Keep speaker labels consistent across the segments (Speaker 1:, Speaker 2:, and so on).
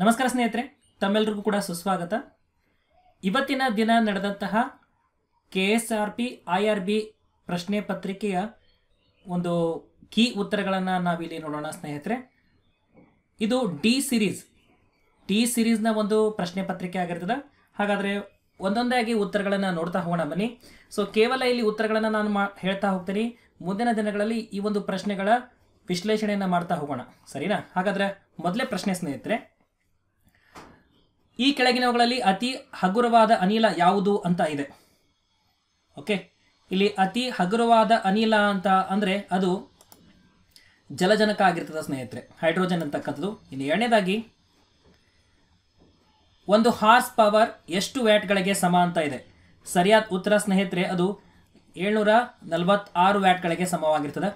Speaker 1: ನಮಸ್ಕಾರ ಸ್ನೇಹಿತರೆ ತಮ್ಮೆಲ್ಲರಿಗೂ ಕೂಡ ಸುಸ್ವಾಗತ ಇವತ್ತಿನ ದಿನ ನಡೆದಂತಹ K S R P I R B ಪ್ರಶ್ನೆ ಪತ್ರಿಕೆಯ ಒಂದು ಕೀ ಉತ್ತರಗಳನ್ನು ನಾವಿಲ್ಲಿ ನೋಡೋಣ ಸ್ನೇಹಿತರೆ ಇದು ಡಿ ಸಿರೀಸ್ ಡಿ ಸಿರೀಸ್ನ ಒಂದು ಪ್ರಶ್ನೆ ಪತ್ರಿಕೆ ಆಗಿರ್ತದೆ ಹಾಗಾದರೆ ಆಗಿ ಉತ್ತರಗಳನ್ನು ನೋಡ್ತಾ ಹೋಗೋಣ ಬನ್ನಿ ಸೊ ಕೇವಲ ಇಲ್ಲಿ ಉತ್ತರಗಳನ್ನು ನಾನು ಮಾ ಹೇಳ್ತಾ ಹೋಗ್ತೀನಿ ಮುಂದಿನ ದಿನಗಳಲ್ಲಿ ಈ ಒಂದು ಪ್ರಶ್ನೆಗಳ ವಿಶ್ಲೇಷಣೆಯನ್ನು ಮಾಡ್ತಾ ಹೋಗೋಣ ಸರಿನಾ ಹಾಗಾದರೆ ಮೊದಲೇ ಪ್ರಶ್ನೆ ಸ್ನೇಹಿತರೆ ಈ ಕೆಳಗಿನವುಗಳಲ್ಲಿ ಅತಿ ಹಗುರವಾದ ಅನಿಲ ಯಾವುದು ಅಂತ ಇದೆ ಓಕೆ ಇಲ್ಲಿ ಅತಿ ಹಗುರವಾದ ಅನಿಲ ಅಂತ ಅಂದರೆ ಅದು ಜಲಜನಕ ಆಗಿರ್ತದೆ ಸ್ನೇಹಿತರೆ ಹೈಡ್ರೋಜನ್ ಅಂತಕ್ಕಂಥದ್ದು ಇನ್ನು ಎರಡನೇದಾಗಿ ಒಂದು ಹಾರ್ಸ್ ಪವರ್ ಎಷ್ಟು ವ್ಯಾಟ್ಗಳಿಗೆ ಸಮ ಅಂತ ಇದೆ ಸರಿಯಾದ ಉತ್ತರ ಸ್ನೇಹಿತರೆ ಅದು ಏಳ್ನೂರ ನಲವತ್ತಾರು ವ್ಯಾಟ್ಗಳಿಗೆ ಸಮವಾಗಿರ್ತದೆ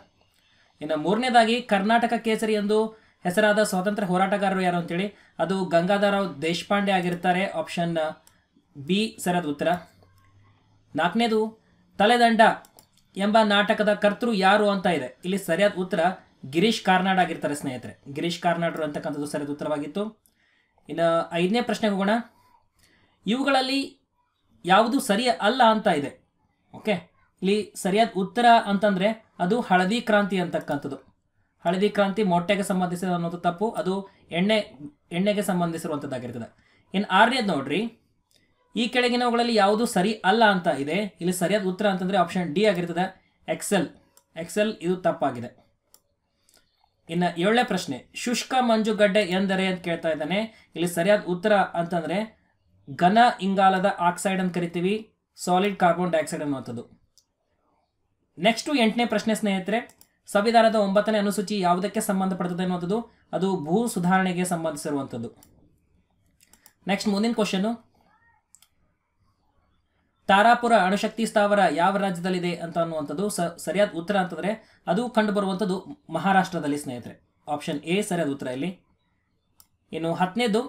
Speaker 1: ಇನ್ನು ಮೂರನೇದಾಗಿ ಕರ್ನಾಟಕ ಕೇಸರಿ ಎಂದು ಹೆಸರಾದ ಸ್ವಾತಂತ್ರ್ಯ ಹೋರಾಟಗಾರರು ಯಾರು ಅಂತೇಳಿ ಅದು ಗಂಗಾಧರರಾವ್ ದೇಶಪಾಂಡೆ ಆಗಿರ್ತಾರೆ ಆಪ್ಷನ್ ಬಿ ಸರದ ಉತ್ತರ ನಾಲ್ಕನೇದು ತಲೆದಂಡ ಎಂಬ ನಾಟಕದ ಕರ್ತೃ ಯಾರು ಅಂತ ಇದೆ ಇಲ್ಲಿ ಸರಿಯಾದ ಉತ್ತರ ಗಿರೀಶ್ ಕಾರ್ನಾಡ್ ಆಗಿರ್ತಾರೆ ಸ್ನೇಹಿತರೆ ಗಿರೀಶ್ ಕಾರ್ನಾಡ್ರು ಅಂತಕ್ಕಂಥದ್ದು ಸರಿಯಾದ ಉತ್ತರವಾಗಿತ್ತು ಇನ್ನು ಐದನೇ ಪ್ರಶ್ನೆ ಹೋಗೋಣ ಇವುಗಳಲ್ಲಿ ಯಾವುದು ಸರಿಯ ಅಲ್ಲ ಅಂತ ಇದೆ ಓಕೆ ಇಲ್ಲಿ ಸರಿಯಾದ ಉತ್ತರ ಅಂತಂದರೆ ಅದು ಹಳದಿ ಕ್ರಾಂತಿ ಅಂತಕ್ಕಂಥದ್ದು ಹಳದಿ ಕ್ರಾಂತಿ ಮೊಟ್ಟೆಗೆ ಸಂಬಂಧಿಸಿದ ಅನ್ನೋದು ತಪ್ಪು ಅದು ಎಣ್ಣೆ ಎಣ್ಣೆಗೆ ಸಂಬಂಧಿಸಿರುವಂಥದ್ದಾಗಿರ್ತದೆ ಇನ್ನು ಆರನೇದು ನೋಡ್ರಿ ಈ ಕೆಳಗಿನವುಗಳಲ್ಲಿ ಯಾವುದು ಸರಿ ಅಲ್ಲ ಅಂತ ಇದೆ ಇಲ್ಲಿ ಸರಿಯಾದ ಉತ್ತರ ಅಂತಂದರೆ ಆಪ್ಷನ್ ಡಿ ಆಗಿರ್ತದೆ ಎಕ್ಸೆಲ್ ಎಕ್ಸೆಲ್ ಇದು ತಪ್ಪಾಗಿದೆ ಇನ್ನು ಏಳನೇ ಪ್ರಶ್ನೆ ಶುಷ್ಕ ಮಂಜುಗಡ್ಡೆ ಎಂದರೆ ಅಂತ ಕೇಳ್ತಾ ಇದ್ದಾನೆ ಇಲ್ಲಿ ಸರಿಯಾದ ಉತ್ತರ ಅಂತಂದರೆ ಘನ ಇಂಗಾಲದ ಆಕ್ಸೈಡ್ ಅಂತ ಕರಿತೀವಿ ಸಾಲಿಡ್ ಕಾರ್ಬನ್ ಡೈಆಕ್ಸೈಡ್ ಅನ್ನುವಂಥದ್ದು ನೆಕ್ಸ್ಟು ಎಂಟನೇ ಪ್ರಶ್ನೆ ಸ್ನೇಹಿತರೆ ಸಂವಿಧಾನದ ಒಂಬತ್ತನೇ ಅನುಸೂಚಿ ಯಾವುದಕ್ಕೆ ಸಂಬಂಧಪಡ್ತದೆ ಅನ್ನುವಂಥದ್ದು ಅದು ಭೂ ಸುಧಾರಣೆಗೆ ಸಂಬಂಧಿಸಿರುವಂಥದ್ದು ನೆಕ್ಸ್ಟ್ ಮುಂದಿನ ಕ್ವಶನು ತಾರಾಪುರ ಅಣುಶಕ್ತಿ ಸ್ಥಾವರ ಯಾವ ರಾಜ್ಯದಲ್ಲಿದೆ ಅಂತ ಅನ್ನುವಂಥದ್ದು ಸರಿಯಾದ ಉತ್ತರ ಅಂತಂದ್ರೆ ಅದು ಕಂಡು ಬರುವಂಥದ್ದು ಮಹಾರಾಷ್ಟ್ರದಲ್ಲಿ ಸ್ನೇಹಿತರೆ ಆಪ್ಷನ್ ಎ ಸರಿಯಾದ ಉತ್ತರ ಇಲ್ಲಿ ಇನ್ನು ಹತ್ತನೇದು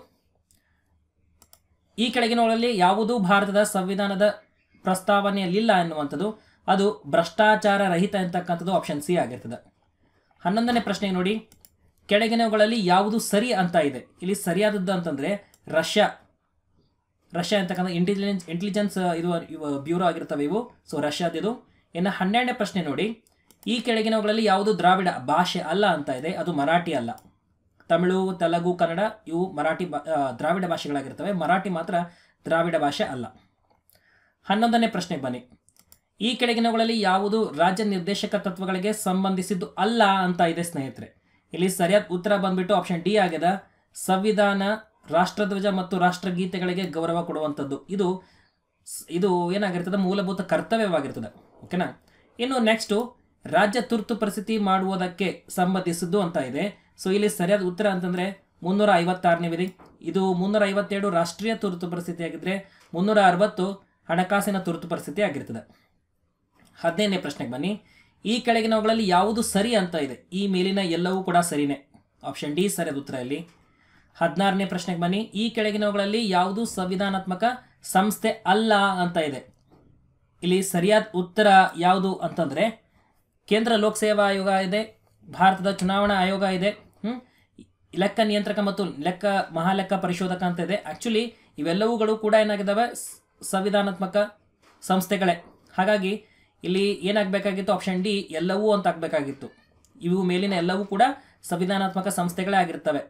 Speaker 1: ಈ ಕೆಳಗಿನವಳಲ್ಲಿ ಯಾವುದು ಭಾರತದ ಸಂವಿಧಾನದ ಪ್ರಸ್ತಾವನೆಯಲ್ಲಿಲ್ಲ ಎನ್ನುವಂಥದ್ದು ಅದು ಭ್ರಷ್ಟಾಚಾರ ರಹಿತ ಅಂತಕ್ಕಂಥದ್ದು ಆಪ್ಷನ್ ಸಿ ಆಗಿರ್ತದೆ ಹನ್ನೊಂದನೇ ಪ್ರಶ್ನೆ ನೋಡಿ ಕೆಳಗಿನವುಗಳಲ್ಲಿ ಯಾವುದು ಸರಿ ಅಂತ ಇದೆ ಇಲ್ಲಿ ಸರಿಯಾದದ್ದು ಅಂತಂದರೆ ರಷ್ಯಾ ರಷ್ಯಾ ಅಂತಕ್ಕಂಥ ಇಂಟೆಲಿಜೆನ್ಸ್ ಇಂಟೆಲಿಜೆನ್ಸ್ ಇದು ಬ್ಯೂರೋ ಆಗಿರ್ತವೆ ಇವು ಸೊ ರಷ್ಯಾದಿದು ಇನ್ನು ಹನ್ನೆರಡನೇ ಪ್ರಶ್ನೆ ನೋಡಿ ಈ ಕೆಳಗಿನವುಗಳಲ್ಲಿ ಯಾವುದು ದ್ರಾವಿಡ ಭಾಷೆ ಅಲ್ಲ ಅಂತ ಇದೆ ಅದು ಮರಾಠಿ ಅಲ್ಲ ತಮಿಳು ತೆಲುಗು ಕನ್ನಡ ಇವು ಮರಾಠಿ ದ್ರಾವಿಡ ಭಾಷೆಗಳಾಗಿರ್ತವೆ ಮರಾಠಿ ಮಾತ್ರ ದ್ರಾವಿಡ ಭಾಷೆ ಅಲ್ಲ ಹನ್ನೊಂದನೇ ಪ್ರಶ್ನೆ ಬನ್ನಿ ಈ ಕೆಳಗಿನವುಗಳಲ್ಲಿ ಯಾವುದು ರಾಜ್ಯ ನಿರ್ದೇಶಕ ತತ್ವಗಳಿಗೆ ಸಂಬಂಧಿಸಿದ್ದು ಅಲ್ಲ ಅಂತ ಇದೆ ಸ್ನೇಹಿತರೆ ಇಲ್ಲಿ ಸರಿಯಾದ ಉತ್ತರ ಬಂದ್ಬಿಟ್ಟು ಆಪ್ಷನ್ ಡಿ ಆಗ್ಯದ ಸಂವಿಧಾನ ರಾಷ್ಟ್ರಧ್ವಜ ಮತ್ತು ರಾಷ್ಟ್ರಗೀತೆಗಳಿಗೆ ಗೌರವ ಕೊಡುವಂಥದ್ದು ಇದು ಇದು ಏನಾಗಿರ್ತದೆ ಮೂಲಭೂತ ಕರ್ತವ್ಯವಾಗಿರ್ತದೆ ಓಕೆನಾ ಇನ್ನು ನೆಕ್ಸ್ಟು ರಾಜ್ಯ ತುರ್ತು ಪರಿಸ್ಥಿತಿ ಮಾಡುವುದಕ್ಕೆ ಸಂಬಂಧಿಸಿದ್ದು ಅಂತ ಇದೆ ಸೊ ಇಲ್ಲಿ ಸರಿಯಾದ ಉತ್ತರ ಅಂತಂದರೆ ಮುನ್ನೂರ ಐವತ್ತಾರನೇ ವಿಧಿ ಇದು ಮುನ್ನೂರ ಐವತ್ತೆರಡು ರಾಷ್ಟ್ರೀಯ ತುರ್ತು ಪರಿಸ್ಥಿತಿ ಆಗಿದ್ರೆ ಮುನ್ನೂರ ಅರವತ್ತು ಹಣಕಾಸಿನ ತುರ್ತು ಪರಿಸ್ಥಿತಿ ಆಗಿರ್ತದೆ ಹದಿನೈದನೇ ಪ್ರಶ್ನೆಗೆ ಬನ್ನಿ ಈ ಕೆಳಗಿನವುಗಳಲ್ಲಿ ಯಾವುದು ಸರಿ ಅಂತ ಇದೆ ಈ ಮೇಲಿನ ಎಲ್ಲವೂ ಕೂಡ ಸರಿನೇ ಆಪ್ಷನ್ ಡಿ ಸರಿಯಾದ ಉತ್ತರ ಇಲ್ಲಿ ಹದಿನಾರನೇ ಪ್ರಶ್ನೆಗೆ ಬನ್ನಿ ಈ ಕೆಳಗಿನವುಗಳಲ್ಲಿ ಯಾವುದು ಸಂವಿಧಾನಾತ್ಮಕ ಸಂಸ್ಥೆ ಅಲ್ಲ ಅಂತ ಇದೆ ಇಲ್ಲಿ ಸರಿಯಾದ ಉತ್ತರ ಯಾವುದು ಅಂತಂದರೆ ಕೇಂದ್ರ ಲೋಕಸೇವಾ ಆಯೋಗ ಇದೆ ಭಾರತದ ಚುನಾವಣಾ ಆಯೋಗ ಇದೆ ಲೆಕ್ಕ ನಿಯಂತ್ರಕ ಮತ್ತು ಲೆಕ್ಕ ಮಹಾಲೆಕ್ಕ ಪರಿಶೋಧಕ ಅಂತ ಇದೆ ಆ್ಯಕ್ಚುಲಿ ಇವೆಲ್ಲವುಗಳು ಕೂಡ ಏನಾಗಿದ್ದಾವೆ ಸಂವಿಧಾನಾತ್ಮಕ ಸಂಸ್ಥೆಗಳೇ ಹಾಗಾಗಿ ಇಲ್ಲಿ ಏನಾಗಬೇಕಾಗಿತ್ತು ಆಪ್ಷನ್ ಡಿ ಎಲ್ಲವೂ ಅಂತ ಆಗಬೇಕಾಗಿತ್ತು ಇವು ಮೇಲಿನ ಎಲ್ಲವೂ ಕೂಡ ಸಂವಿಧಾನಾತ್ಮಕ ಸಂಸ್ಥೆಗಳೇ ಆಗಿರ್ತವೆ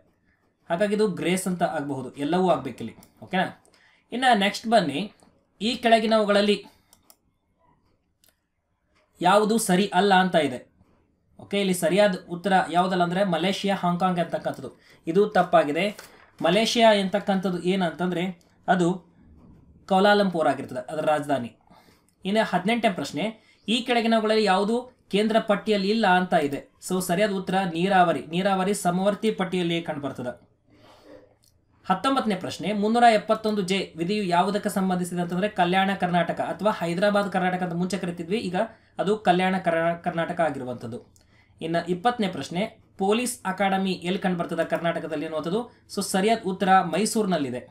Speaker 1: ಹಾಗಾಗಿ ಇದು ಗ್ರೇಸ್ ಅಂತ ಆಗಬಹುದು ಎಲ್ಲವೂ ಆಗಬೇಕಿಲ್ಲಿ ಓಕೆನಾ ಇನ್ನು ನೆಕ್ಸ್ಟ್ ಬನ್ನಿ ಈ ಕೆಳಗಿನವುಗಳಲ್ಲಿ ಯಾವುದು ಸರಿ ಅಲ್ಲ ಅಂತ ಇದೆ ಓಕೆ ಇಲ್ಲಿ ಸರಿಯಾದ ಉತ್ತರ ಯಾವುದಲ್ಲ ಅಂದರೆ ಮಲೇಷಿಯಾ ಹಾಂಗ್ಕಾಂಗ್ ಅಂತಕ್ಕಂಥದ್ದು ಇದು ತಪ್ಪಾಗಿದೆ ಮಲೇಷಿಯಾ ಎಂತಕ್ಕಂಥದ್ದು ಏನಂತಂದರೆ ಅದು ಕೌಲಾಲಂಪುರ್ ಆಗಿರ್ತದೆ ಅದರ ರಾಜಧಾನಿ ಇನ್ನು ಹದಿನೆಂಟನೇ ಪ್ರಶ್ನೆ ಈ ಕೆಳಗಿನವುಗಳಲ್ಲಿ ಯಾವುದು ಕೇಂದ್ರ ಪಟ್ಟಿಯಲ್ಲಿ ಇಲ್ಲ ಅಂತ ಇದೆ ಸೊ ಸರಿಯಾದ ಉತ್ತರ ನೀರಾವರಿ ನೀರಾವರಿ ಸಮವರ್ತಿ ಪಟ್ಟಿಯಲ್ಲಿ ಕಂಡುಬರ್ತದೆ ಹತ್ತೊಂಬತ್ತನೇ ಪ್ರಶ್ನೆ ಮುನ್ನೂರ ಎಪ್ಪತ್ತೊಂದು ಜೆ ವಿಧಿಯು ಯಾವುದಕ್ಕೆ ಸಂಬಂಧಿಸಿದೆ ಅಂತಂದ್ರೆ ಕಲ್ಯಾಣ ಕರ್ನಾಟಕ ಅಥವಾ ಹೈದರಾಬಾದ್ ಕರ್ನಾಟಕ ಅಂತ ಮುಂಚೆ ಕರಿತಿದ್ವಿ ಈಗ ಅದು ಕಲ್ಯಾಣ ಕರ್ನಾಟಕ ಆಗಿರುವಂಥದ್ದು ಇನ್ನು ಇಪ್ಪತ್ತನೇ ಪ್ರಶ್ನೆ ಪೊಲೀಸ್ ಅಕಾಡೆಮಿ ಎಲ್ಲಿ ಕಂಡು ಬರ್ತದೆ ಕರ್ನಾಟಕದಲ್ಲಿ ಅನ್ನುವಂಥದ್ದು ಸೊ ಸರಿಯಾದ ಉತ್ತರ ಮೈಸೂರಿನಲ್ಲಿದೆ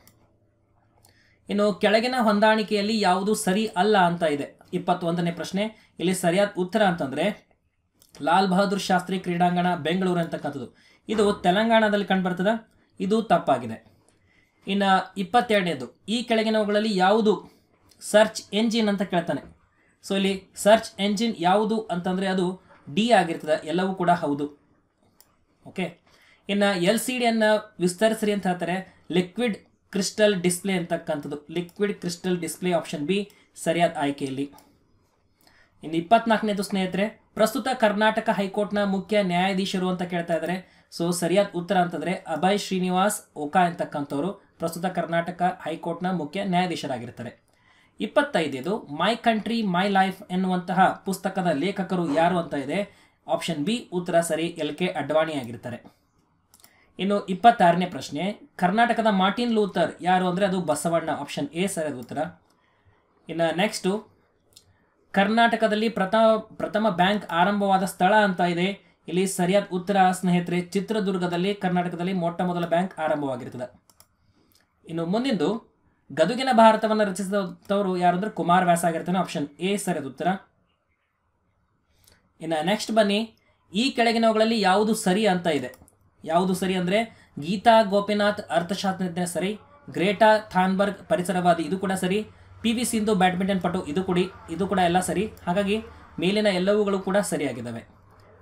Speaker 1: ಇನ್ನು ಕೆಳಗಿನ ಹೊಂದಾಣಿಕೆಯಲ್ಲಿ ಯಾವುದು ಸರಿ ಅಲ್ಲ ಅಂತ ಇದೆ ಇಪ್ಪತ್ತೊಂದನೇ ಪ್ರಶ್ನೆ ಇಲ್ಲಿ ಸರಿಯಾದ ಉತ್ತರ ಅಂತಂದರೆ ಲಾಲ್ ಬಹದ್ದೂರ್ ಶಾಸ್ತ್ರಿ ಕ್ರೀಡಾಂಗಣ ಬೆಂಗಳೂರು ಅಂತಕ್ಕಂಥದ್ದು ಇದು ತೆಲಂಗಾಣದಲ್ಲಿ ಕಂಡುಬರ್ತದ ಇದು ತಪ್ಪಾಗಿದೆ ಇನ್ನು ಇಪ್ಪತ್ತೆರಡನೇದು ಈ ಕೆಳಗಿನವುಗಳಲ್ಲಿ ಯಾವುದು ಸರ್ಚ್ ಎಂಜಿನ್ ಅಂತ ಕೇಳ್ತಾನೆ ಸೊ ಇಲ್ಲಿ ಸರ್ಚ್ ಎಂಜಿನ್ ಯಾವುದು ಅಂತಂದರೆ ಅದು ಡಿ ಆಗಿರ್ತದೆ ಎಲ್ಲವೂ ಕೂಡ ಹೌದು ಓಕೆ ಇನ್ನು ಎಲ್ ಸಿ ಡಿಯನ್ನು ವಿಸ್ತರಿಸ್ರಿ ಅಂತ ಹೇಳ್ತಾರೆ ಲಿಕ್ವಿಡ್ ಕ್ರಿಸ್ಟಲ್ ಡಿಸ್ಪ್ಲೇ ಅಂತಕ್ಕಂಥದ್ದು liquid crystal display option B ಸರಿಯಾದ ಆಯ್ಕೆಯಲ್ಲಿ ಇನ್ನು ಇಪ್ಪತ್ನಾಲ್ಕನೇದು ಸ್ನೇಹಿತರೆ ಪ್ರಸ್ತುತ ಕರ್ನಾಟಕ ಹೈಕೋರ್ಟ್ನ ಮುಖ್ಯ ನ್ಯಾಯಾಧೀಶರು ಅಂತ ಕೇಳ್ತಾ ಇದ್ದಾರೆ ಸೊ ಸರಿಯಾದ ಉತ್ತರ ಅಂತಂದರೆ ಅಭಯ್ ಶ್ರೀನಿವಾಸ್ ಓಕಾ ಅಂತಕ್ಕಂಥವ್ರು ಪ್ರಸ್ತುತ ಕರ್ನಾಟಕ ಹೈಕೋರ್ಟ್ನ ಮುಖ್ಯ ನ್ಯಾಯಾಧೀಶರಾಗಿರ್ತಾರೆ ಇಪ್ಪತ್ತೈದು ಮೈ ಕಂಟ್ರಿ ಮೈ ಲೈಫ್ ಎನ್ನುವಂತಹ ಪುಸ್ತಕದ ಲೇಖಕರು ಯಾರು ಅಂತ ಇದೆ ಆಪ್ಷನ್ ಬಿ ಉತ್ತರ ಸರಿ ಎಲ್ ಕೆ ಅಡ್ವಾಣಿ ಆಗಿರ್ತಾರೆ ಇನ್ನು ಇಪ್ಪತ್ತಾರನೇ ಪ್ರಶ್ನೆ ಕರ್ನಾಟಕದ ಮಾರ್ಟಿನ್ ಲೂಥರ್ ಯಾರು ಅಂದರೆ ಅದು ಬಸವಣ್ಣ ಆಪ್ಷನ್ ಎ ಸರಿಯಾದ ಉತ್ತರ ಇನ್ನು ನೆಕ್ಸ್ಟು ಕರ್ನಾಟಕದಲ್ಲಿ ಪ್ರಥಮ ಪ್ರಥಮ ಬ್ಯಾಂಕ್ ಆರಂಭವಾದ ಸ್ಥಳ ಅಂತ ಇದೆ ಇಲ್ಲಿ ಸರಿಯಾದ ಉತ್ತರ ಸ್ನೇಹಿತರೆ ಚಿತ್ರದುರ್ಗದಲ್ಲಿ ಕರ್ನಾಟಕದಲ್ಲಿ ಮೊಟ್ಟ ಮೊದಲ ಬ್ಯಾಂಕ್ ಆರಂಭವಾಗಿರ್ತದೆ ಇನ್ನು ಮುಂದಿಂದು ಗದುಗಿನ ಭಾರತವನ್ನು ರಚಿಸಿದವರು ಯಾರಂದ್ರೆ ಕುಮಾರ್ ವ್ಯಾಸ ಆಗಿರ್ತಾನೆ ಆಪ್ಷನ್ ಎ ಸರಿಯಾದ ಉತ್ತರ ಇನ್ನು ನೆಕ್ಸ್ಟ್ ಬನ್ನಿ ಈ ಕೆಳಗಿನವುಗಳಲ್ಲಿ ಯಾವುದು ಸರಿ ಅಂತ ಇದೆ ಯಾವುದು ಸರಿ ಅಂದರೆ ಗೀತಾ ಗೋಪಿನಾಥ್ ಅರ್ಥಶಾಸ್ತ್ರಜ್ಞ ಸರಿ ಗ್ರೇಟಾ ಥಾನ್ಬರ್ಗ್ ಪರಿಸರವಾದಿ ಇದು ಕೂಡ ಸರಿ ಪಿ ವಿ ಸಿಂಧು ಬ್ಯಾಡ್ಮಿಂಟನ್ ಪಟು ಇದು ಕೂಡಿ ಇದು ಕೂಡ ಎಲ್ಲ ಸರಿ ಹಾಗಾಗಿ ಮೇಲಿನ ಎಲ್ಲವುಗಳು ಕೂಡ ಸರಿಯಾಗಿದ್ದಾವೆ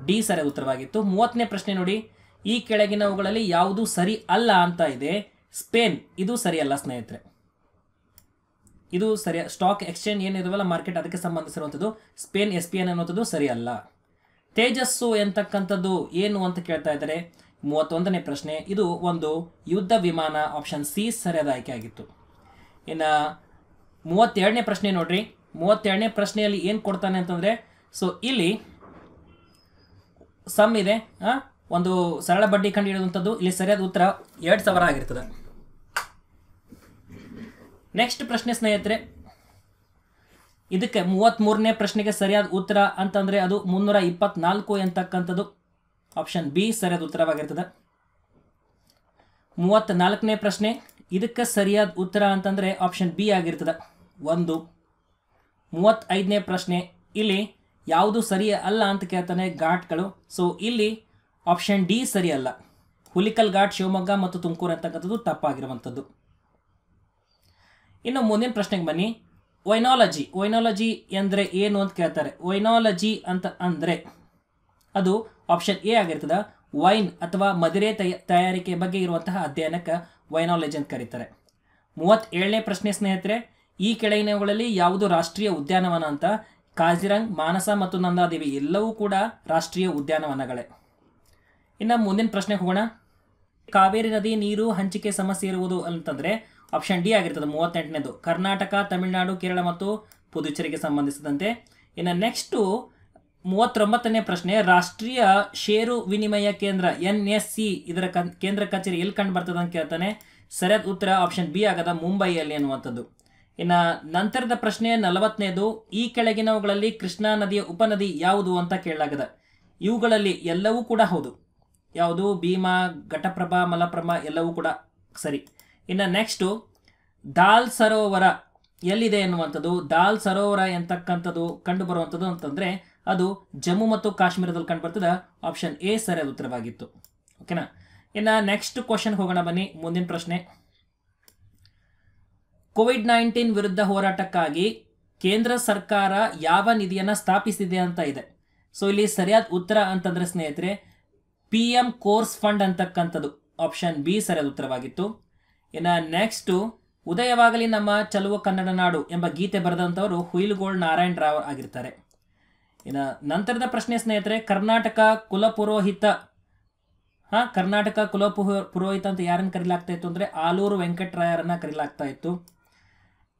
Speaker 1: ಡಿ ಸರಿ ಉತ್ತರವಾಗಿತ್ತು ಮೂವತ್ತನೇ ಪ್ರಶ್ನೆ ನೋಡಿ ಈ ಕೆಳಗಿನವುಗಳಲ್ಲಿ ಯಾವುದು ಸರಿ ಅಲ್ಲ ಅಂತ ಇದೆ ಸ್ಪೇನ್ ಇದು ಸರಿಯಲ್ಲ ಸ್ನೇಹಿತರೆ ಇದು ಸರಿಯ ಸ್ಟಾಕ್ ಎಕ್ಸ್ಚೇಂಜ್ ಏನಿರುವಲ್ಲ ಮಾರ್ಕೆಟ್ ಅದಕ್ಕೆ ಸಂಬಂಧಿಸಿರುವಂಥದ್ದು ಸ್ಪೇನ್ ಎಸ್ ಪಿ ಎನ್ ಅನ್ನುವಂಥದ್ದು ಸರಿಯಲ್ಲ ತೇಜಸ್ಸು ಎಂತಕ್ಕಂಥದ್ದು ಏನು ಅಂತ ಕೇಳ್ತಾ ಇದ್ದಾರೆ ಮೂವತ್ತೊಂದನೇ ಪ್ರಶ್ನೆ ಇದು ಒಂದು ಯುದ್ಧ ವಿಮಾನ ಆಪ್ಷನ್ ಸಿ ಸರಿಯಾದ ಆಯ್ಕೆ ಆಗಿತ್ತು ಇನ್ನು ಮೂವತ್ತೆರಡನೇ ಪ್ರಶ್ನೆ ನೋಡ್ರಿ ಮೂವತ್ತೆರಡನೇ ಪ್ರಶ್ನೆಯಲ್ಲಿ ಏನು ಕೊಡ್ತಾನೆ ಅಂತಂದ್ರೆ ಸೊ ಇಲ್ಲಿ ಸಮ್ ಇದೆ ಒಂದು ಸರಳ ಬಡ್ಡಿ ಕಂಡು ಹಿಡಿದಂಥದ್ದು ಇಲ್ಲಿ ಸರಿಯಾದ ಉತ್ತರ ಎರಡು ಸಾವಿರ ಆಗಿರ್ತದೆ ನೆಕ್ಸ್ಟ್ ಪ್ರಶ್ನೆ ಸ್ನೇಹಿತರೆ ಇದಕ್ಕೆ ಮೂರನೇ ಪ್ರಶ್ನೆಗೆ ಸರಿಯಾದ ಉತ್ತರ ಅಂತಂದ್ರೆ ಅದು ಮುನ್ನೂರ ಇಪ್ಪತ್ನಾಲ್ಕು ಎಂತಕ್ಕಂಥದ್ದು ಆಪ್ಷನ್ ಬಿ ಸರಿಯಾದ ಉತ್ತರವಾಗಿರ್ತದೆ ನಾಲ್ಕನೇ ಪ್ರಶ್ನೆ ಇದಕ್ಕೆ ಸರಿಯಾದ ಉತ್ತರ ಅಂತಂದರೆ ಆಪ್ಷನ್ ಬಿ ಆಗಿರ್ತದೆ ಒಂದು ಮೂವತ್ತೈದನೇ ಪ್ರಶ್ನೆ ಇಲ್ಲಿ ಯಾವುದು ಸರಿ ಅಲ್ಲ ಅಂತ ಕೇಳ್ತಾನೆ ಘಾಟ್ಗಳು ಸೊ ಇಲ್ಲಿ ಆಪ್ಷನ್ ಡಿ ಸರಿ ಅಲ್ಲ ಹುಲಿಕಲ್ ಘಾಟ್ ಶಿವಮೊಗ್ಗ ಮತ್ತು ತುಮಕೂರು ಅಂತಕ್ಕಂಥದ್ದು ತಪ್ಪಾಗಿರುವಂಥದ್ದು ಇನ್ನು ಮುಂದಿನ ಪ್ರಶ್ನೆಗೆ ಬನ್ನಿ ವೈನಾಲಜಿ ವೈನಾಲಜಿ ಎಂದರೆ ಏನು ಅಂತ ಕೇಳ್ತಾರೆ ವೈನಾಲಜಿ ಅಂತ ಅಂದರೆ ಅದು ಆಪ್ಷನ್ ಎ ಆಗಿರ್ತದೆ ವೈನ್ ಅಥವಾ ಮದಿರೆ ತಯಾರಿಕೆ ಬಗ್ಗೆ ಇರುವಂತಹ ಅಧ್ಯಯನಕ್ಕೆ ವೈನಾಲಜಿ ಅಂತ ಕರೀತಾರೆ ಮೂವತ್ತೇಳನೇ ಪ್ರಶ್ನೆ ಸ್ನೇಹಿತರೆ ಈ ಕೆಳಗಿನವುಗಳಲ್ಲಿ ಯಾವುದು ರಾಷ್ಟ್ರೀಯ ಉದ್ಯಾನವನ ಅಂತ ಕಾಜಿರಂಗ್ ಮಾನಸ ಮತ್ತು ನಂದಾದೇವಿ ಎಲ್ಲವೂ ಕೂಡ ರಾಷ್ಟ್ರೀಯ ಉದ್ಯಾನವನಗಳೇ ಇನ್ನು ಮುಂದಿನ ಪ್ರಶ್ನೆ ಹೋಗೋಣ ಕಾವೇರಿ ನದಿ ನೀರು ಹಂಚಿಕೆ ಸಮಸ್ಯೆ ಇರುವುದು ಅಂತಂದರೆ ಆಪ್ಷನ್ ಡಿ ಆಗಿರ್ತದೆ ಮೂವತ್ತೆಂಟನೇದು ಕರ್ನಾಟಕ ತಮಿಳುನಾಡು ಕೇರಳ ಮತ್ತು ಪುದುಚೇರಿಗೆ ಸಂಬಂಧಿಸಿದಂತೆ ಇನ್ನು ನೆಕ್ಸ್ಟು ಮೂವತ್ತೊಂಬತ್ತನೇ ಪ್ರಶ್ನೆ ರಾಷ್ಟ್ರೀಯ ಷೇರು ವಿನಿಮಯ ಕೇಂದ್ರ ಎನ್ ಎಸ್ ಸಿ ಇದರ ಕೇಂದ್ರ ಕಚೇರಿ ಎಲ್ಲಿ ಕಂಡು ಬರ್ತದೆ ಅಂತ ಕೇಳ್ತಾನೆ ಸರಿಯಾದ ಉತ್ತರ ಆಪ್ಷನ್ ಬಿ ಆಗದ ಮುಂಬೈಯಲ್ಲಿ ಅನ್ನುವಂಥದ್ದು ಇನ್ನು ನಂತರದ ಪ್ರಶ್ನೆ ನಲವತ್ತನೇದು ಈ ಕೆಳಗಿನವುಗಳಲ್ಲಿ ಕೃಷ್ಣಾ ನದಿಯ ಉಪನದಿ ಯಾವುದು ಅಂತ ಕೇಳಲಾಗದ ಇವುಗಳಲ್ಲಿ ಎಲ್ಲವೂ ಕೂಡ ಹೌದು ಯಾವುದು ಭೀಮಾ ಘಟಪ್ರಭಾ ಮಲಪ್ರಭಾ ಎಲ್ಲವೂ ಕೂಡ ಸರಿ ಇನ್ನು ನೆಕ್ಸ್ಟು ದಾಲ್ ಸರೋವರ ಎಲ್ಲಿದೆ ಎನ್ನುವಂಥದ್ದು ದಾಲ್ ಸರೋವರ ಎಂತಕ್ಕಂಥದ್ದು ಕಂಡುಬರುವಂಥದ್ದು ಅಂತಂದರೆ ಅದು ಜಮ್ಮು ಮತ್ತು ಕಾಶ್ಮೀರದಲ್ಲಿ ಕಂಡುಬರ್ತದೆ ಆಪ್ಷನ್ ಎ ಸರಿಯಾದ ಉತ್ತರವಾಗಿತ್ತು ಓಕೆನಾ ಇನ್ನ ನೆಕ್ಸ್ಟ್ ಕ್ವಶನ್ ಹೋಗೋಣ ಬನ್ನಿ ಮುಂದಿನ ಪ್ರಶ್ನೆ ಕೋವಿಡ್ ನೈನ್ಟೀನ್ ವಿರುದ್ಧ ಹೋರಾಟಕ್ಕಾಗಿ ಕೇಂದ್ರ ಸರ್ಕಾರ ಯಾವ ನಿಧಿಯನ್ನು ಸ್ಥಾಪಿಸಿದೆ ಅಂತ ಇದೆ ಸೊ ಇಲ್ಲಿ ಸರಿಯಾದ ಉತ್ತರ ಅಂತಂದ್ರೆ ಸ್ನೇಹಿತರೆ ಪಿ ಎಂ ಕೋರ್ಸ್ ಫಂಡ್ ಅಂತಕ್ಕಂಥದ್ದು ಆಪ್ಷನ್ ಬಿ ಸರಿಯಾದ ಉತ್ತರವಾಗಿತ್ತು ಇನ್ನ ನೆಕ್ಸ್ಟು ಉದಯವಾಗಲಿ ನಮ್ಮ ಚಲುವ ಕನ್ನಡ ನಾಡು ಎಂಬ ಗೀತೆ ಬರೆದಂಥವರು ಹುಯಿಲ್ಗೋಳ್ ನಾರಾಯಣ್ ರಾವ್ ಆಗಿರ್ತಾರೆ ಇನ್ನು ನಂತರದ ಪ್ರಶ್ನೆ ಸ್ನೇಹಿತರೆ ಕರ್ನಾಟಕ ಕುಲಪುರೋಹಿತ ಹಾಂ ಕರ್ನಾಟಕ ಕುಲಪು ಪುರೋಹಿತ ಅಂತ ಯಾರನ್ನು ಕರೀಲಾಗ್ತಾ ಇತ್ತು ಅಂದರೆ ಆಲೂರು ವೆಂಕಟರಾಯರನ್ನು ಕರೀಲಾಗ್ತಾ ಇತ್ತು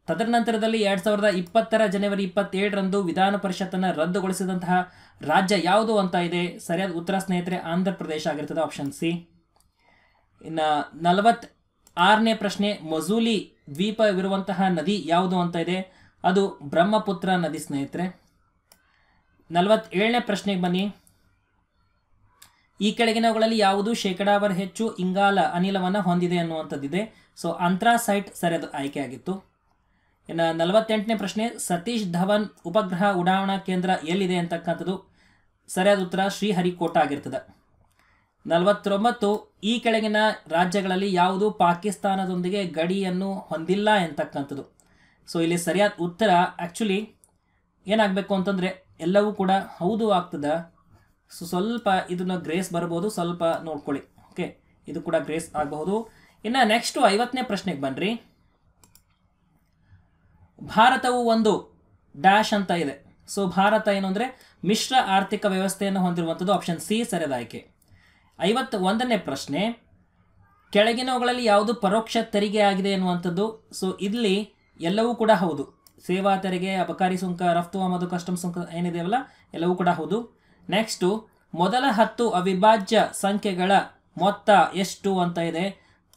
Speaker 1: ತದರ ನಂತರದಲ್ಲಿ ಎರಡು ಸಾವಿರದ ಇಪ್ಪತ್ತರ ಜನವರಿ ಇಪ್ಪತ್ತೇಳರಂದು ವಿಧಾನ ಪರಿಷತ್ತನ್ನು ರದ್ದುಗೊಳಿಸಿದಂತಹ ರಾಜ್ಯ ಯಾವುದು ಅಂತ ಇದೆ ಸರಿಯಾದ ಉತ್ತರ ಸ್ನೇಹಿತರೆ ಆಂಧ್ರ ಪ್ರದೇಶ ಆಗಿರ್ತದೆ ಆಪ್ಷನ್ ಸಿ ಇನ್ನು ನಲವತ್ ಆರನೇ ಪ್ರಶ್ನೆ ಮಜೂಲಿ ದ್ವೀಪವಿರುವಂತಹ ನದಿ ಯಾವುದು ಅಂತ ಇದೆ ಅದು ಬ್ರಹ್ಮಪುತ್ರ ನದಿ ಸ್ನೇಹಿತರೆ ನಲವತ್ತೇಳನೇ ಪ್ರಶ್ನೆಗೆ ಬನ್ನಿ ಈ ಕೆಳಗಿನವುಗಳಲ್ಲಿ ಯಾವುದು ಶೇಕಡಾವರ್ ಹೆಚ್ಚು ಇಂಗಾಲ ಅನಿಲವನ್ನು ಹೊಂದಿದೆ ಅನ್ನುವಂಥದ್ದಿದೆ ಸೊ ಅಂತ್ರಾಸೈಟ್ ಸರಿಯಾದ ಆಯ್ಕೆಯಾಗಿತ್ತು ಇನ್ನು ನಲವತ್ತೆಂಟನೇ ಪ್ರಶ್ನೆ ಸತೀಶ್ ಧವನ್ ಉಪಗ್ರಹ ಉಡಾವಣಾ ಕೇಂದ್ರ ಎಲ್ಲಿದೆ ಅಂತಕ್ಕಂಥದ್ದು ಸರಿಯಾದ ಉತ್ತರ ಶ್ರೀಹರಿಕೋಟ ಆಗಿರ್ತದೆ ನಲವತ್ತೊಂಬತ್ತು ಈ ಕೆಳಗಿನ ರಾಜ್ಯಗಳಲ್ಲಿ ಯಾವುದು ಪಾಕಿಸ್ತಾನದೊಂದಿಗೆ ಗಡಿಯನ್ನು ಹೊಂದಿಲ್ಲ ಎಂತಕ್ಕಂಥದ್ದು ಸೊ ಇಲ್ಲಿ ಸರಿಯಾದ ಉತ್ತರ ಆ್ಯಕ್ಚುಲಿ ಏನಾಗಬೇಕು ಅಂತಂದರೆ ಎಲ್ಲವೂ ಕೂಡ ಹೌದು ಆಗ್ತದ ಸೊ ಸ್ವಲ್ಪ ಇದನ್ನು ಗ್ರೇಸ್ ಬರ್ಬೋದು ಸ್ವಲ್ಪ ನೋಡ್ಕೊಳ್ಳಿ ಓಕೆ ಇದು ಕೂಡ ಗ್ರೇಸ್ ಆಗಬಹುದು ಇನ್ನು ನೆಕ್ಸ್ಟು ಐವತ್ತನೇ ಪ್ರಶ್ನೆಗೆ ಬನ್ನಿರಿ ಭಾರತವು ಒಂದು ಡ್ಯಾಶ್ ಅಂತ ಇದೆ ಸೊ ಭಾರತ ಏನು ಅಂದರೆ ಮಿಶ್ರ ಆರ್ಥಿಕ ವ್ಯವಸ್ಥೆಯನ್ನು ಹೊಂದಿರುವಂಥದ್ದು ಆಪ್ಷನ್ ಸಿ ಸರಿಯಾದ ಆಯ್ಕೆ ಐವತ್ತು ಒಂದನೇ ಪ್ರಶ್ನೆ ಕೆಳಗಿನವುಗಳಲ್ಲಿ ಯಾವುದು ಪರೋಕ್ಷ ತೆರಿಗೆ ಆಗಿದೆ ಎನ್ನುವಂಥದ್ದು ಸೊ ಇಲ್ಲಿ ಎಲ್ಲವೂ ಕೂಡ ಹೌದು ಸೇವಾ ತೆರಿಗೆ ಅಬಕಾರಿ ಸುಂಕ ರಫ್ತು ಆಮದು ಕಸ್ಟಮ್ ಸುಂಕ ಏನಿದೆಯಲ್ಲ ಎಲ್ಲವೂ ಕೂಡ ಹೌದು ನೆಕ್ಸ್ಟು ಮೊದಲ ಹತ್ತು ಅವಿಭಾಜ್ಯ ಸಂಖ್ಯೆಗಳ ಮೊತ್ತ ಎಷ್ಟು ಅಂತ ಇದೆ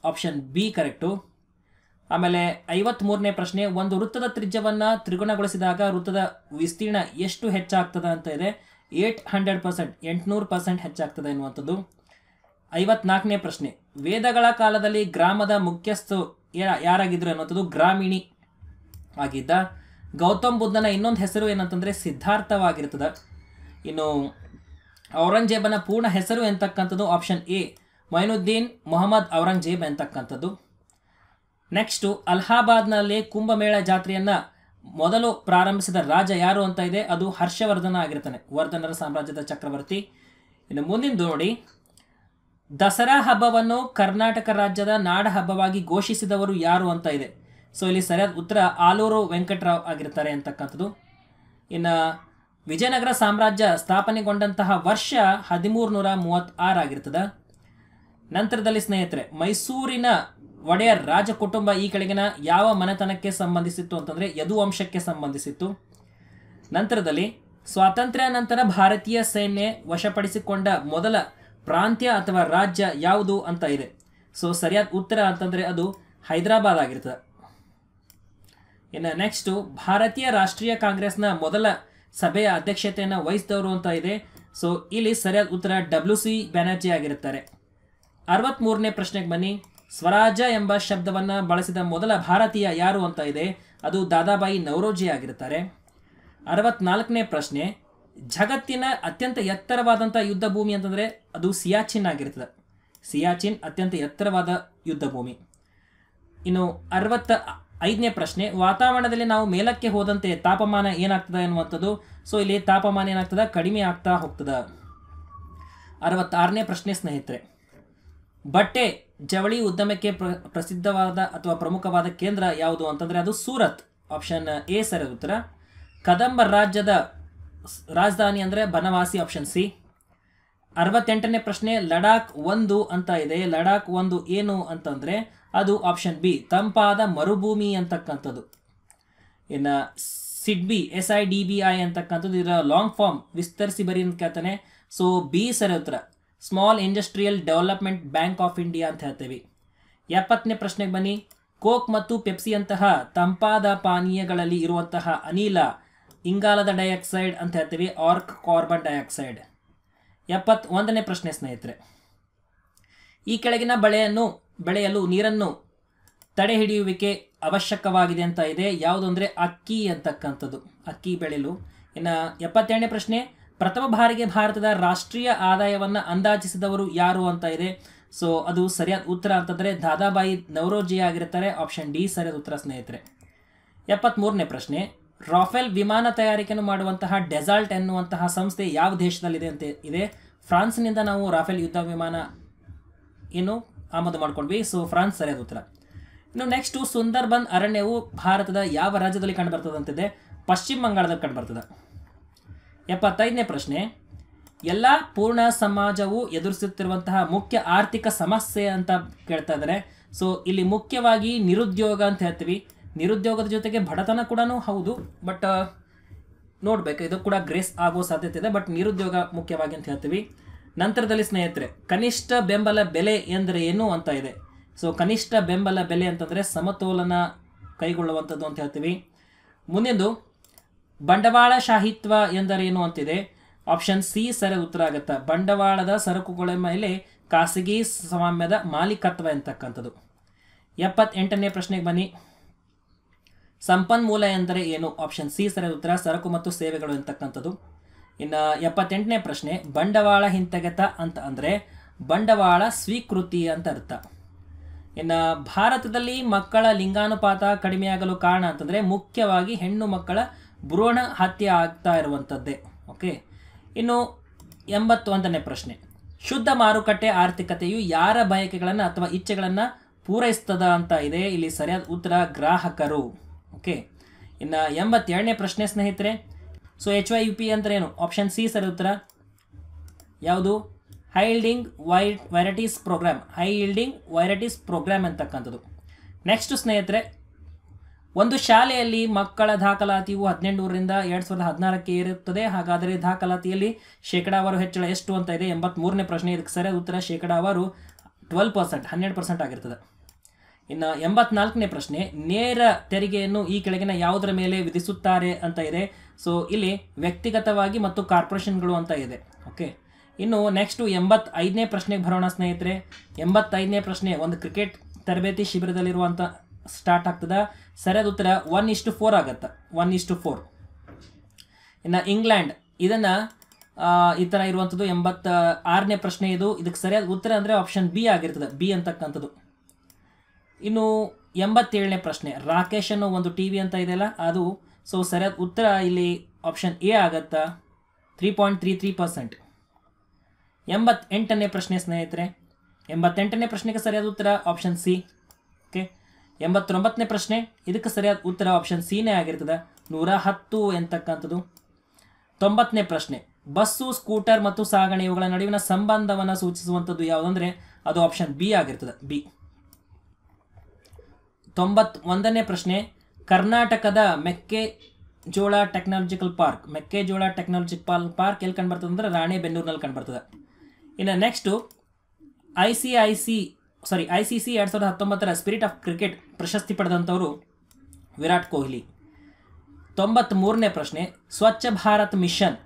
Speaker 1: ಆಪ್ಷನ್ ಬಿ ಕರೆಕ್ಟು ಆಮೇಲೆ ಮೂರನೇ ಪ್ರಶ್ನೆ ಒಂದು ವೃತ್ತದ ತ್ರಿಜ್ಯವನ್ನು ತ್ರಿಗುಣಗೊಳಿಸಿದಾಗ ವೃತ್ತದ ವಿಸ್ತೀರ್ಣ ಎಷ್ಟು ಹೆಚ್ಚಾಗ್ತದೆ ಅಂತ ಇದೆ ಏಟ್ ಹಂಡ್ರೆಡ್ ಪರ್ಸೆಂಟ್ ಎಂಟುನೂರು ಪರ್ಸೆಂಟ್ ಹೆಚ್ಚಾಗ್ತದೆ ಎನ್ನುವಂಥದ್ದು ಐವತ್ನಾಲ್ಕನೇ ಪ್ರಶ್ನೆ ವೇದಗಳ ಕಾಲದಲ್ಲಿ ಗ್ರಾಮದ ಯಾ ಯಾರಾಗಿದ್ದರು ಅನ್ನುವಂಥದ್ದು ಗ್ರಾಮೀಣಿ ಆಗಿದ್ದ ಗೌತಮ್ ಬುದ್ಧನ ಇನ್ನೊಂದು ಹೆಸರು ಏನಂತಂದರೆ ಸಿದ್ಧಾರ್ಥವಾಗಿರ್ತದೆ ಇನ್ನು ಔರಂಗಜೇಬನ ಪೂರ್ಣ ಹೆಸರು ಎಂತಕ್ಕಂಥದ್ದು option A Mainuddin Mohammed Aurangzeb ಎಂತಕ್ಕಂಥದ್ದು next ಅಲಹಾಬಾದ್ನಲ್ಲಿ Kumbh Mela ಜಾತ್ರೆಯನ್ನು ಮೊದಲು ಪ್ರಾರಂಭಿಸಿದ ರಾಜ ಯಾರು ಅಂತ ಇದೆ ಅದು ಹರ್ಷವರ್ಧನ ಆಗಿರ್ತಾನೆ ವರ್ಧನರ ಸಾಮ್ರಾಜ್ಯದ ಚಕ್ರವರ್ತಿ ಇನ್ನು ಮುಂದಿನದು ನೋಡಿ ದಸರಾ ಹಬ್ಬವನ್ನು ಕರ್ನಾಟಕ ರಾಜ್ಯದ ನಾಡ ಹಬ್ಬವಾಗಿ ಘೋಷಿಸಿದವರು ಯಾರು ಅಂತ ಇದೆ ಸೊ ಇಲ್ಲಿ ಸರಿಯಾದ ಉತ್ತರ ಆಲೂರು ವೆಂಕಟರಾವ್ ಆಗಿರ್ತಾರೆ ಅಂತಕ್ಕಂಥದ್ದು ಇನ್ನು ವಿಜಯನಗರ ಸಾಮ್ರಾಜ್ಯ ಸ್ಥಾಪನೆಗೊಂಡಂತಹ ವರ್ಷ ಹದಿಮೂರು ನೂರ ಮೂವತ್ತಾರಾಗಿರ್ತದೆ ನಂತರದಲ್ಲಿ ಸ್ನೇಹಿತರೆ ಮೈಸೂರಿನ ಒಡೆಯರ್ ರಾಜಕುಟುಂಬ ಈ ಕೆಳಗಿನ ಯಾವ ಮನೆತನಕ್ಕೆ ಸಂಬಂಧಿಸಿತ್ತು ಅಂತಂದರೆ ಯದುವಂಶಕ್ಕೆ ಸಂಬಂಧಿಸಿತ್ತು ನಂತರದಲ್ಲಿ ಸ್ವಾತಂತ್ರ್ಯ ನಂತರ ಭಾರತೀಯ ಸೇನೆ ವಶಪಡಿಸಿಕೊಂಡ ಮೊದಲ ಪ್ರಾಂತ್ಯ ಅಥವಾ ರಾಜ್ಯ ಯಾವುದು ಅಂತ ಇದೆ ಸೊ ಸರಿಯಾದ ಉತ್ತರ ಅಂತಂದರೆ ಅದು ಹೈದರಾಬಾದ್ ಆಗಿರ್ತದೆ ಇನ್ನು ನೆಕ್ಸ್ಟು ಭಾರತೀಯ ರಾಷ್ಟ್ರೀಯ ಕಾಂಗ್ರೆಸ್ನ ಮೊದಲ ಸಭೆಯ ಅಧ್ಯಕ್ಷತೆಯನ್ನು ವಹಿಸಿದವರು ಅಂತ ಇದೆ ಸೊ ಇಲ್ಲಿ ಸರಿಯಾದ ಉತ್ತರ ಡಬ್ಲ್ಯೂ ಸಿ ಬ್ಯಾನರ್ಜಿ ಆಗಿರುತ್ತಾರೆ ಮೂರನೇ ಪ್ರಶ್ನೆಗೆ ಬನ್ನಿ ಸ್ವರಾಜ ಎಂಬ ಶಬ್ದವನ್ನು ಬಳಸಿದ ಮೊದಲ ಭಾರತೀಯ ಯಾರು ಅಂತ ಇದೆ ಅದು ದಾದಾಬಾಯಿ ನವರೋಜಿ ಆಗಿರ್ತಾರೆ ಅರವತ್ನಾಲ್ಕನೇ ಪ್ರಶ್ನೆ ಜಗತ್ತಿನ ಅತ್ಯಂತ ಎತ್ತರವಾದಂಥ ಯುದ್ಧ ಭೂಮಿ ಅಂತಂದರೆ ಅದು ಸಿಯಾಚಿನ್ ಆಗಿರ್ತದೆ ಸಿಯಾಚಿನ್ ಅತ್ಯಂತ ಎತ್ತರವಾದ ಯುದ್ಧ ಭೂಮಿ ಇನ್ನು ಅರವತ್ತ ಐದನೇ ಪ್ರಶ್ನೆ ವಾತಾವರಣದಲ್ಲಿ ನಾವು ಮೇಲಕ್ಕೆ ಹೋದಂತೆ ತಾಪಮಾನ ಏನಾಗ್ತದೆ ಅನ್ನುವಂಥದ್ದು ಸೊ ಇಲ್ಲಿ ತಾಪಮಾನ ಏನಾಗ್ತದೆ ಕಡಿಮೆ ಆಗ್ತಾ ಹೋಗ್ತದೆ ಅರವತ್ತಾರನೇ ಪ್ರಶ್ನೆ ಸ್ನೇಹಿತರೆ ಬಟ್ಟೆ ಜವಳಿ ಉದ್ಯಮಕ್ಕೆ ಪ್ರ ಪ್ರಸಿದ್ಧವಾದ ಅಥವಾ ಪ್ರಮುಖವಾದ ಕೇಂದ್ರ ಯಾವುದು ಅಂತಂದರೆ ಅದು ಸೂರತ್ ಆಪ್ಷನ್ ಎ ಸರಿ ಉತ್ತರ ಕದಂಬ ರಾಜ್ಯದ ರಾಜಧಾನಿ ಅಂದರೆ ಬನವಾಸಿ ಆಪ್ಷನ್ ಸಿ ಅರವತ್ತೆಂಟನೇ ಪ್ರಶ್ನೆ ಲಡಾಖ್ ಒಂದು ಅಂತ ಇದೆ ಲಡಾಖ್ ಒಂದು ಏನು ಅಂತಂದರೆ ಅದು ಆಪ್ಷನ್ ಬಿ ತಂಪಾದ ಮರುಭೂಮಿ ಅಂತಕ್ಕಂಥದ್ದು ಇನ್ನು SIDBI S I D B I ಅಂತಕ್ಕಂಥದ್ದು ಇದರ ಲಾಂಗ್ ಫಾರ್ಮ್ ವಿಸ್ತರಿಸಿ ಬರೀ ಅಂತ ಕೇಳ್ತಾನೆ ಸೊ ಬಿ ಸರಿ ಉತ್ತರ small industrial development bank of India ಅಂತ ಹೇಳ್ತೇವೆ ಎಪ್ಪತ್ತನೇ ಪ್ರಶ್ನೆಗೆ ಬನ್ನಿ ಕೋಕ್ ಮತ್ತು ಪೆಪ್ಸಿಯಂತಹ ತಂಪಾದ ಪಾನೀಯಗಳಲ್ಲಿ ಇರುವಂತಹ ಅನಿಲ ಇಂಗಾಲದ ಡೈಆಕ್ಸೈಡ್ ಅಂತ ಹೇಳ್ತೀವಿ ಆರ್ಕ್ ಕಾರ್ಬನ್ ಡೈಆಕ್ಸೈಡ್ ಒಂದನೇ ಪ್ರಶ್ನೆ ಸ್ನೇಹಿತರೆ ಈ ಕೆಳಗಿನ ಬಳೆಯನ್ನು ಬೆಳೆಯಲು ನೀರನ್ನು ತಡೆ ಹಿಡಿಯುವಿಕೆ ಅವಶ್ಯಕವಾಗಿದೆ ಅಂತ ಇದೆ ಯಾವುದು ಅಂದರೆ ಅಕ್ಕಿ ಅಂತಕ್ಕಂಥದ್ದು ಅಕ್ಕಿ ಬೆಳೆಯಲು ಇನ್ನು ಎಪ್ಪತ್ತೆರಡನೇ ಪ್ರಶ್ನೆ ಪ್ರಥಮ ಬಾರಿಗೆ ಭಾರತದ ರಾಷ್ಟ್ರೀಯ ಆದಾಯವನ್ನು ಅಂದಾಜಿಸಿದವರು ಯಾರು ಅಂತ ಇದೆ ಸೊ ಅದು ಸರಿಯಾದ ಉತ್ತರ ಅಂತಂದರೆ ದಾದಾಬಾಯಿ ನವರೋಜಿ ಆಗಿರ್ತಾರೆ ಆಪ್ಷನ್ ಡಿ ಸರಿಯಾದ ಉತ್ತರ ಸ್ನೇಹಿತರೆ ಎಪ್ಪತ್ತ್ಮೂರನೇ ಪ್ರಶ್ನೆ ರಾಫೆಲ್ ವಿಮಾನ ತಯಾರಿಕೆಯನ್ನು ಮಾಡುವಂತಹ ಡೆಸಾಲ್ಟ್ ಎನ್ನುವಂತಹ ಸಂಸ್ಥೆ ಯಾವ ದೇಶದಲ್ಲಿದೆ ಅಂತ ಇದೆ ಫ್ರಾನ್ಸ್ನಿಂದ ನಾವು ರಾಫೆಲ್ ಯುದ್ಧ ವಿಮಾನ ಏನು ಆಮದು ಮಾಡ್ಕೊಂಡ್ವಿ ಸೊ ಫ್ರಾನ್ಸ್ ಸರಿಯಾದ ಉತ್ತರ ಇನ್ನು ನೆಕ್ಸ್ಟು ಸುಂದರ್ಬನ್ ಅರಣ್ಯವು ಭಾರತದ ಯಾವ ರಾಜ್ಯದಲ್ಲಿ ಕಂಡುಬರ್ತದಂತಿದೆ ಪಶ್ಚಿಮ ಬಂಗಾಳದಲ್ಲಿ ಕಂಡುಬರ್ತದೆ ಎಪ್ಪತ್ತೈದನೇ ಪ್ರಶ್ನೆ ಎಲ್ಲ ಪೂರ್ಣ ಸಮಾಜವು ಎದುರಿಸುತ್ತಿರುವಂತಹ ಮುಖ್ಯ ಆರ್ಥಿಕ ಸಮಸ್ಯೆ ಅಂತ ಕೇಳ್ತಾ ಇದ್ದಾರೆ ಸೊ ಇಲ್ಲಿ ಮುಖ್ಯವಾಗಿ ನಿರುದ್ಯೋಗ ಅಂತ ಹೇಳ್ತೀವಿ ನಿರುದ್ಯೋಗದ ಜೊತೆಗೆ ಬಡತನ ಕೂಡ ಹೌದು ಬಟ್ ನೋಡಬೇಕು ಇದು ಕೂಡ ಗ್ರೇಸ್ ಆಗೋ ಸಾಧ್ಯತೆ ಇದೆ ಬಟ್ ನಿರುದ್ಯೋಗ ಮುಖ್ಯವಾಗಿ ಅಂತ ಹೇಳ್ತೀವಿ ನಂತರದಲ್ಲಿ ಸ್ನೇಹಿತರೆ ಕನಿಷ್ಠ ಬೆಂಬಲ ಬೆಲೆ ಎಂದರೆ ಏನು ಅಂತ ಇದೆ ಸೊ ಕನಿಷ್ಠ ಬೆಂಬಲ ಬೆಲೆ ಅಂತಂದರೆ ಸಮತೋಲನ ಕೈಗೊಳ್ಳುವಂಥದ್ದು ಅಂತ ಹೇಳ್ತೀವಿ ಬಂಡವಾಳ ಬಂಡವಾಳಶಾಹಿತ್ವ ಎಂದರೇನು ಅಂತಿದೆ ಆಪ್ಷನ್ ಸಿ ಸರಿ ಉತ್ತರ ಆಗುತ್ತಾ ಬಂಡವಾಳದ ಸರಕುಗಳ ಮೇಲೆ ಖಾಸಗಿ ಸ್ವಾಮ್ಯದ ಮಾಲೀಕತ್ವ ಎಂತಕ್ಕಂಥದ್ದು ಎಪ್ಪತ್ತೆಂಟನೇ ಪ್ರಶ್ನೆಗೆ ಬನ್ನಿ ಸಂಪನ್ಮೂಲ ಎಂದರೆ ಏನು ಆಪ್ಷನ್ ಸಿ ಸರಿ ಉತ್ತರ ಸರಕು ಮತ್ತು ಸೇವೆಗಳು ಎಂತಕ್ಕಂಥದ್ದು ಇನ್ನು ಎಪ್ಪತ್ತೆಂಟನೇ ಪ್ರಶ್ನೆ ಬಂಡವಾಳ ಹಿಂತೆಗೆತ ಅಂತ ಅಂದರೆ ಬಂಡವಾಳ ಸ್ವೀಕೃತಿ ಅಂತ ಅರ್ಥ ಇನ್ನು ಭಾರತದಲ್ಲಿ ಮಕ್ಕಳ ಲಿಂಗಾನುಪಾತ ಕಡಿಮೆಯಾಗಲು ಕಾರಣ ಅಂತಂದರೆ ಮುಖ್ಯವಾಗಿ ಹೆಣ್ಣು ಮಕ್ಕಳ ಭ್ರೂಣ ಹತ್ಯೆ ಆಗ್ತಾ ಇರುವಂಥದ್ದೇ ಓಕೆ ಇನ್ನು ಎಂಬತ್ತೊಂದನೇ ಪ್ರಶ್ನೆ ಶುದ್ಧ ಮಾರುಕಟ್ಟೆ ಆರ್ಥಿಕತೆಯು ಯಾರ ಬಯಕೆಗಳನ್ನು ಅಥವಾ ಇಚ್ಛೆಗಳನ್ನು ಪೂರೈಸ್ತದ ಅಂತ ಇದೆ ಇಲ್ಲಿ ಸರಿಯಾದ ಉತ್ತರ ಗ್ರಾಹಕರು ಓಕೆ ಇನ್ನು ಎಂಬತ್ತೆರಡನೇ ಪ್ರಶ್ನೆ ಸ್ನೇಹಿತರೆ so H Y U P ಅಂದ್ರೆ ಏನು ಆಪ್ಷನ್ ಸಿ ಸರಿ ಉತ್ತರ ಯಾವುದು high Y varieties programme high yielding varieties programme ಅಂತಕ್ಕಂಥದ್ದು ನೆಕ್ಸ್ಟ್ ಸ್ನೇಹಿತರೆ ಒಂದು ಶಾಲೆಯಲ್ಲಿ ಮಕ್ಕಳ ದಾಖಲಾತಿಯು ಹದಿನೆಂಟುವರಿಂದ ಎರಡು ಸಾವಿರದ ಹದಿನಾರಕ್ಕೆ ಇರುತ್ತದೆ ಹಾಗಾದರೆ ದಾಖಲಾತಿಯಲ್ಲಿ ಶೇಕಡಾವಾರು ಹೆಚ್ಚಳ ಎಷ್ಟು ಅಂತ ಇದೆ ಎಂಬತ್ತ್ಮೂರನೇ ಪ್ರಶ್ನೆ ಇದಕ್ಕೆ ಸರಿಯಾದ ಉತ್ತರ ಶೇಕಡಾವಾರು ಟ್ವೆಲ್ ಪರ್ಸೆಂಟ್ ಹನ್ನೆರಡು ಪರ್ಸೆಂಟ್ ಆಗಿರ್ತದೆ ಇನ್ನು ಎಂಬತ್ನಾಲ್ಕನೇ ಪ್ರಶ್ನೆ ನೇರ ತೆರಿಗೆಯನ್ನು ಈ ಕೆಳಗಿನ ಯಾವುದರ ಮೇಲೆ ವಿಧಿಸುತ್ತಾರೆ ಅಂತ ಇದೆ ಸೊ ಇಲ್ಲಿ ವ್ಯಕ್ತಿಗತವಾಗಿ ಮತ್ತು ಕಾರ್ಪೊರೇಷನ್ಗಳು ಅಂತ ಇದೆ ಓಕೆ ಇನ್ನು ನೆಕ್ಸ್ಟು ಎಂಬತ್ತೈದನೇ ಪ್ರಶ್ನೆಗೆ ಬರೋಣ ಸ್ನೇಹಿತರೆ ಎಂಬತ್ತೈದನೇ ಪ್ರಶ್ನೆ ಒಂದು ಕ್ರಿಕೆಟ್ ತರಬೇತಿ ಶಿಬಿರದಲ್ಲಿರುವಂಥ ಸ್ಟಾರ್ಟ್ ಆಗ್ತದೆ ಸರಿಯಾದ ಉತ್ತರ ಒನ್ ಇಷ್ಟು ಫೋರ್ ಆಗತ್ತೆ ಒನ್ ಇಷ್ಟು ಫೋರ್ ಇನ್ನು ಇಂಗ್ಲೆಂಡ್ ಇದನ್ನು ಈ ಥರ ಇರುವಂಥದ್ದು ಎಂಬತ್ತ ಆರನೇ ಪ್ರಶ್ನೆ ಇದು ಇದಕ್ಕೆ ಸರಿಯಾದ ಉತ್ತರ ಅಂದರೆ ಆಪ್ಷನ್ ಬಿ ಆಗಿರ್ತದೆ ಬಿ ಅಂತಕ್ಕಂಥದ್ದು ಇನ್ನು ಎಂಬತ್ತೇಳನೇ ಪ್ರಶ್ನೆ ರಾಕೇಶ್ ಅನ್ನೋ ಒಂದು ಟಿ ವಿ ಅಂತ ಇದೆಯಲ್ಲ ಅದು ಸೊ ಸರಿಯಾದ ಉತ್ತರ ಇಲ್ಲಿ ಆಪ್ಷನ್ ಎ ಆಗತ್ತಾ three point three three percent ಎಂಬತ್ತೆಂಟನೇ ಪ್ರಶ್ನೆ ಸ್ನೇಹಿತರೆ ಎಂಬತ್ತೆಂಟನೇ ಪ್ರಶ್ನೆಗೆ ಸರಿಯಾದ ಉತ್ತರ ಆಪ್ಷನ್ ಸಿ ಓಕೆ ಎಂಬತ್ತೊಂಬತ್ತನೇ ಪ್ರಶ್ನೆ ಇದಕ್ಕೆ ಸರಿಯಾದ ಉತ್ತರ ಆಪ್ಷನ್ ಸಿನೇ ಆಗಿರ್ತದೆ ನೂರ ಹತ್ತು ಎಂತಕ್ಕಂಥದ್ದು ತೊಂಬತ್ತನೇ ಪ್ರಶ್ನೆ ಬಸ್ಸು ಸ್ಕೂಟರ್ ಮತ್ತು ಸಾಗಣೆ ಇವುಗಳ ನಡುವಿನ ಸಂಬಂಧವನ್ನು ಸೂಚಿಸುವಂಥದ್ದು ಯಾವುದಂದರೆ ಅದು ಆಪ್ಷನ್ ಬಿ ಆಗಿರ್ತದೆ ಬಿ ತೊಂಬತ್ ಒಂದನೇ ಪ್ರಶ್ನೆ ಕರ್ನಾಟಕದ ಜೋಳ ಟೆಕ್ನಾಲಜಿಕಲ್ ಪಾರ್ಕ್ ಮೆಕ್ಕೆಜೋಳ ಟೆಕ್ನಾಲಜಿಕಲ್ ಪಾರ್ಕ್ ಎಲ್ಲಿ ಕಂಡು ಅಂದರೆ ರಾಣೆಬೆನ್ನೂರಿನಲ್ಲಿ ಕಂಡು ಬರ್ತದೆ ಇನ್ನು next I C I C sorry I C C ಎರಡು ಸಾವಿರದ ಹತ್ತೊಂಬತ್ತರ ಸ್ಪಿರಿಟ್ ಆಫ್ ಕ್ರಿಕೆಟ್ ಪ್ರಶಸ್ತಿ ಪಡೆದಂಥವರು ವಿರಾಟ್ ಕೊಹ್ಲಿ ಮೂರನೇ ಪ್ರಶ್ನೆ ಸ್ವಚ್ಛ ಭಾರತ್ ಮಿಷನ್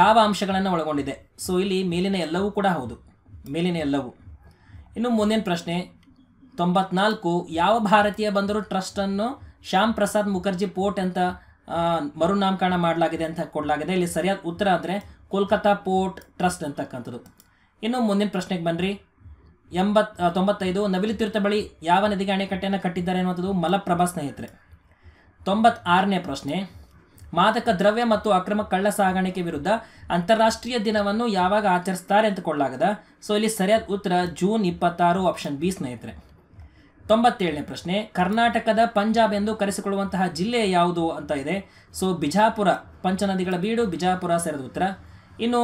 Speaker 1: ಯಾವ ಅಂಶಗಳನ್ನು ಒಳಗೊಂಡಿದೆ ಸೊ ಇಲ್ಲಿ ಮೇಲಿನ ಎಲ್ಲವೂ ಕೂಡ ಹೌದು ಮೇಲಿನ ಎಲ್ಲವೂ ಇನ್ನು ಮುಂದಿನ ಪ್ರಶ್ನೆ ತೊಂಬತ್ನಾಲ್ಕು ಯಾವ ಭಾರತೀಯ ಬಂದರು ಟ್ರಸ್ಟನ್ನು ಶ್ಯಾಮ್ ಪ್ರಸಾದ್ ಮುಖರ್ಜಿ ಪೋರ್ಟ್ ಅಂತ ಮರುನಾಮಕರಣ ಮಾಡಲಾಗಿದೆ ಅಂತ ಕೊಡಲಾಗಿದೆ ಇಲ್ಲಿ ಸರಿಯಾದ ಉತ್ತರ ಅಂದರೆ ಕೋಲ್ಕತ್ತಾ ಪೋರ್ಟ್ ಟ್ರಸ್ಟ್ ಅಂತಕ್ಕಂಥದ್ದು ಇನ್ನು ಮುಂದಿನ ಪ್ರಶ್ನೆಗೆ ಬನ್ನಿರಿ ಎಂಬತ್ ತೊಂಬತ್ತೈದು ನವಿಲು ತೀರ್ಥ ಬಳಿ ಯಾವ ನದಿಗೆ ಅಣೆಕಟ್ಟೆಯನ್ನು ಕಟ್ಟಿದ್ದಾರೆ ಅನ್ನುವಂಥದ್ದು ಮಲಪ್ರಭಾ ಸ್ನೇಹಿತರೆ ಆರನೇ ಪ್ರಶ್ನೆ ಮಾದಕ ದ್ರವ್ಯ ಮತ್ತು ಅಕ್ರಮ ಕಳ್ಳ ಸಾಗಾಣಿಕೆ ವಿರುದ್ಧ ಅಂತಾರಾಷ್ಟ್ರೀಯ ದಿನವನ್ನು ಯಾವಾಗ ಆಚರಿಸ್ತಾರೆ ಅಂತ ಕೊಡಲಾಗದ ಸೊ ಇಲ್ಲಿ ಸರಿಯಾದ ಉತ್ತರ ಜೂನ್ ಇಪ್ಪತ್ತಾರು ಆಪ್ಷನ್ ಬಿ ಸ್ನೇಹಿತರೆ ತೊಂಬತ್ತೇಳನೇ ಪ್ರಶ್ನೆ ಕರ್ನಾಟಕದ ಪಂಜಾಬ್ ಎಂದು ಕರೆಸಿಕೊಳ್ಳುವಂತಹ ಜಿಲ್ಲೆ ಯಾವುದು ಅಂತ ಇದೆ ಸೊ ಬಿಜಾಪುರ ಪಂಚನದಿಗಳ ಬೀಡು ಬಿಜಾಪುರ ಸೇರಿದ ಉತ್ತರ ಇನ್ನು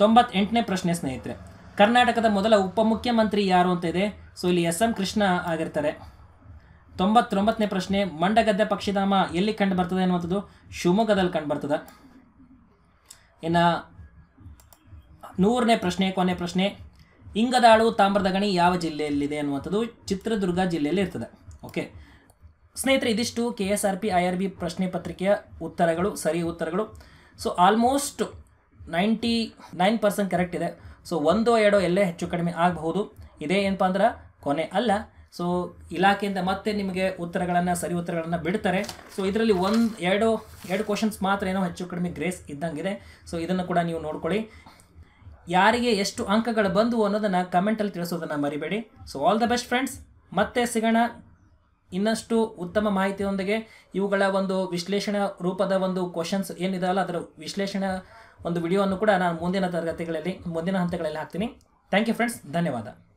Speaker 1: ತೊಂಬತ್ತೆಂಟನೇ ಪ್ರಶ್ನೆ ಸ್ನೇಹಿತರೆ ಕರ್ನಾಟಕದ ಮೊದಲ ಉಪಮುಖ್ಯಮಂತ್ರಿ ಯಾರು ಅಂತ ಇದೆ ಸೊ ಇಲ್ಲಿ ಎಸ್ ಎಂ ಕೃಷ್ಣ ಆಗಿರ್ತಾರೆ ತೊಂಬತ್ತೊಂಬತ್ತನೇ ಪ್ರಶ್ನೆ ಮಂಡಗದ್ದೆ ಪಕ್ಷಿಧಾಮ ಎಲ್ಲಿ ಕಂಡು ಬರ್ತದೆ ಅನ್ನುವಂಥದ್ದು ಶಿವಮೊಗ್ಗದಲ್ಲಿ ಕಂಡು ಬರ್ತದೆ ಇನ್ನು ನೂರನೇ ಪ್ರಶ್ನೆ ಕೊನೆ ಪ್ರಶ್ನೆ ಇಂಗದಾಳು ತಾಮ್ರದ ಗಣಿ ಯಾವ ಜಿಲ್ಲೆಯಲ್ಲಿದೆ ಅನ್ನುವಂಥದ್ದು ಚಿತ್ರದುರ್ಗ ಜಿಲ್ಲೆಯಲ್ಲಿ ಇರ್ತದೆ ಓಕೆ ಸ್ನೇಹಿತರೆ ಇದಿಷ್ಟು K S R P I R B ಪ್ರಶ್ನೆ ಪತ್ರಿಕೆಯ ಉತ್ತರಗಳು ಸರಿ ಉತ್ತರಗಳು so almost ninety nine percent correct ಇದೆ ಸೊ ಒಂದೋ ಎರಡೋ ಎಲ್ಲೇ ಹೆಚ್ಚು ಕಡಿಮೆ ಆಗಬಹುದು ಇದೇ ಏನಪ್ಪ ಅಂದ್ರೆ ಕೊನೆ ಅಲ್ಲ ಸೊ ಇಲಾಖೆಯಿಂದ ಮತ್ತೆ ನಿಮಗೆ ಉತ್ತರಗಳನ್ನು ಸರಿ ಉತ್ತರಗಳನ್ನು ಬಿಡ್ತಾರೆ ಸೊ ಇದರಲ್ಲಿ ಒಂದು ಎರಡು ಎರಡು ಕ್ವಶನ್ಸ್ ಮಾತ್ರ ಏನೋ ಹೆಚ್ಚು ಕಡಿಮೆ ಗ್ರೇಸ್ ಇದ್ದಂಗಿದೆ ಸೊ ಇದನ್ನು ಕೂಡ ನೀವು ನೋಡ್ಕೊಳ್ಳಿ ಯಾರಿಗೆ ಎಷ್ಟು ಅಂಕಗಳು ಬಂದವು ಅನ್ನೋದನ್ನು ಕಮೆಂಟಲ್ಲಿ ತಿಳಿಸೋದನ್ನು ಮರಿಬೇಡಿ so all the best friends ಮತ್ತೆ ಸಿಗೋಣ ಇನ್ನಷ್ಟು ಉತ್ತಮ ಮಾಹಿತಿಯೊಂದಿಗೆ ಇವುಗಳ ಒಂದು ವಿಶ್ಲೇಷಣಾ ರೂಪದ ಒಂದು ಕ್ವಶನ್ಸ್ ಏನಿದೆಯಲ್ಲ ಅದರ ವಿಶ್ಲೇಷಣೆ ಒಂದು ವಿಡಿಯೋವನ್ನು ಕೂಡ ನಾನು ಮುಂದಿನ ತರಗತಿಗಳಲ್ಲಿ ಮುಂದಿನ ಹಂತಗಳಲ್ಲಿ ಹಾಕ್ತೀನಿ ಥ್ಯಾಂಕ್ ಯು ಫ್ರೆಂಡ್ಸ್ ಧನ್ಯವಾದ